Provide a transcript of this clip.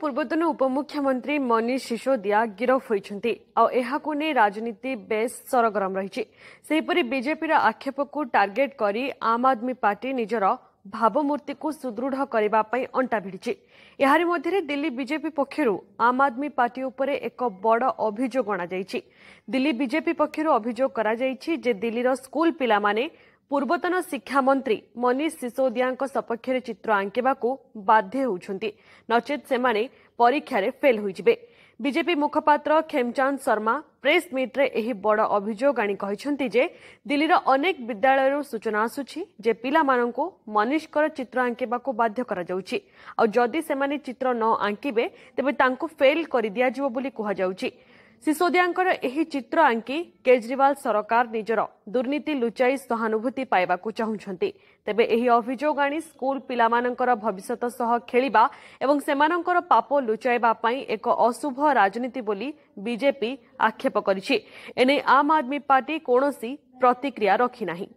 ପୂର୍ବତନ ଉପମୁଖ୍ୟମନ୍ତ୍ରୀ ମନୀଷ ସିସୋଦିଆ ଗିରଫ ହୋଇଛନ୍ତି ଆଉ ଏହାକୁ ନେଇ ରାଜନୀତି ବେଶ୍ ସରଗରମ ରହିଛି ସେହିପରି ବିଜେପିର ଆକ୍ଷେପକୁ ଟାର୍ଗେଟ୍ କରି ଆମ୍ ଆଦମୀ ପାର୍ଟି ନିଜର ଭାବମୂର୍ତ୍ତିକୁ ସୁଦୃଢ଼ କରିବା ପାଇଁ ଅଣ୍ଟା ଭିଡ଼ିଛି ଏହାରି ମଧ୍ୟରେ ଦିଲ୍ଲୀ ବିଜେପି ପକ୍ଷରୁ ଆମ୍ ଆଦମୀ ପାର୍ଟି ଉପରେ ଏକ ବଡ଼ ଅଭିଯୋଗ ଅଣାଯାଇଛି ଦିଲ୍ଲୀ ବିଜେପି ପକ୍ଷରୁ ଅଭିଯୋଗ କରାଯାଇଛି ଯେ ଦିଲ୍ଲୀର ସ୍କୁଲ ପିଲାମାନେ ପୂର୍ବତନ ଶିକ୍ଷାମନ୍ତ୍ରୀ ମନୀଷ ସିସୋଦିଆଙ୍କ ସପକ୍ଷରେ ଚିତ୍ର ଆଙ୍କିବାକୁ ବାଧ୍ୟ ହେଉଛନ୍ତି ନଚେତ୍ ସେମାନେ ପରୀକ୍ଷାରେ ଫେଲ୍ ହୋଇଯିବେ ବିଜେପି ମୁଖପାତ୍ର ଖେମଚାନ୍ଦ ଶର୍ମା ପ୍ରେସ୍ ମିଟ୍ରେ ଏହି ବଡ଼ ଅଭିଯୋଗ ଆଣି କହିଛନ୍ତି ଯେ ଦିଲ୍ଲୀର ଅନେକ ବିଦ୍ୟାଳୟରୁ ସୂଚନା ଆସୁଛି ଯେ ପିଲାମାନଙ୍କୁ ମନୀଷଙ୍କର ଚିତ୍ର ଆଙ୍କିବାକୁ ବାଧ୍ୟ କରାଯାଉଛି ଆଉ ଯଦି ସେମାନେ ଚିତ୍ର ନ ଆଙ୍କିବେ ତେବେ ତାଙ୍କୁ ଫେଲ୍ କରିଦିଆଯିବ ବୋଲି କୁହାଯାଉଛି ସିସୋଦିଆଙ୍କର ଏହି ଚିତ୍ର ଆଙ୍କି କେଜରିୱାଲ ସରକାର ନିଜର ଦୁର୍ନୀତି ଲୁଚାଇ ସହାନୁଭୂତି ପାଇବାକୁ ଚାହୁଁଛନ୍ତି ତେବେ ଏହି ଅଭିଯୋଗ ଆଣି ସ୍କୁଲ ପିଲାମାନଙ୍କର ଭବିଷ୍ୟତ ସହ ଖେଳିବା ଏବଂ ସେମାନଙ୍କର ପାପ ଲୁଚାଇବା ପାଇଁ ଏକ ଅଶୁଭ ରାଜନୀତି ବୋଲି ବିଜେପି ଆକ୍ଷେପ କରିଛି ଏନେଇ ଆମ୍ ଆଦମୀ ପାର୍ଟି କୌଣସି ପ୍ରତିକ୍ରିୟା ରଖିନାହିଁ